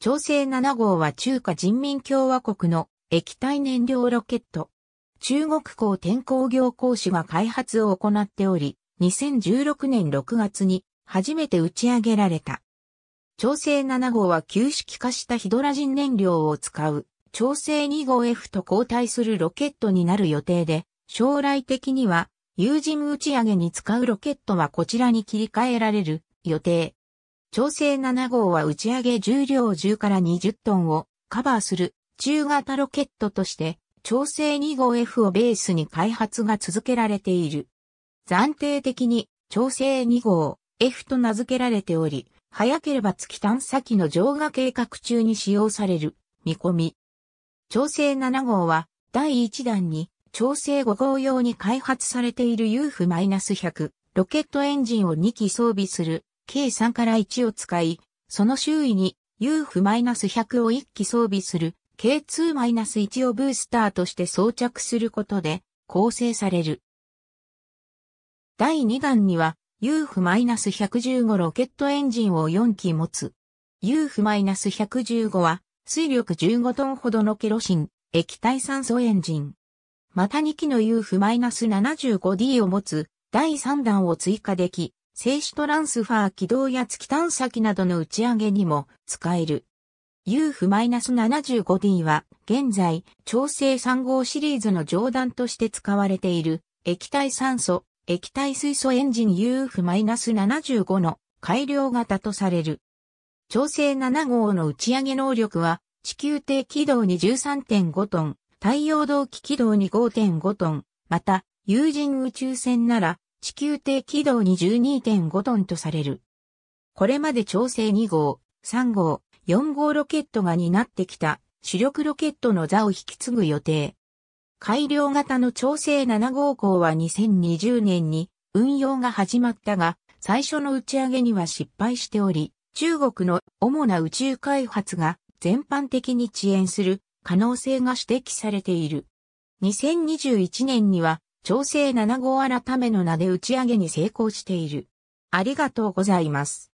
調整7号は中華人民共和国の液体燃料ロケット。中国港天工業工種が開発を行っており、2016年6月に初めて打ち上げられた。調整7号は旧式化したヒドラジン燃料を使う、調整2号 F と交代するロケットになる予定で、将来的には有人打ち上げに使うロケットはこちらに切り替えられる予定。調整7号は打ち上げ重量10から20トンをカバーする中型ロケットとして、調整2号 F をベースに開発が続けられている。暫定的に調整2号 F と名付けられており、早ければ月探査機の上下計画中に使用される見込み。調整7号は第1弾に調整5号用に開発されている UF-100 ロケットエンジンを2機装備する計3から1を使い、その周囲に UF-100 を1機装備する K2-1 をブースターとして装着することで構成される。第2弾には UF-115 ロケットエンジンを4機持つ。UF-115 は水力15トンほどのケロシン、液体酸素エンジン。また2機の UF-75D を持つ第3弾を追加でき、静止トランスファー軌道や月探査機などの打ち上げにも使える。UF-75D は現在、調整3号シリーズの上段として使われている液体酸素、液体水素エンジン UF-75 の改良型とされる。調整7号の打ち上げ能力は地球低軌道に13.5トン、太陽同期軌道に5.5トン、また有人宇宙船なら地球低軌道に12.5トンとされる。これまで調整2号、3号、4号ロケットが担ってきた主力ロケットの座を引き継ぐ予定。改良型の調整7号号は2020年に運用が始まったが、最初の打ち上げには失敗しており、中国の主な宇宙開発が全般的に遅延する可能性が指摘されている。2021年には調整7号改めの名で打ち上げに成功している。ありがとうございます。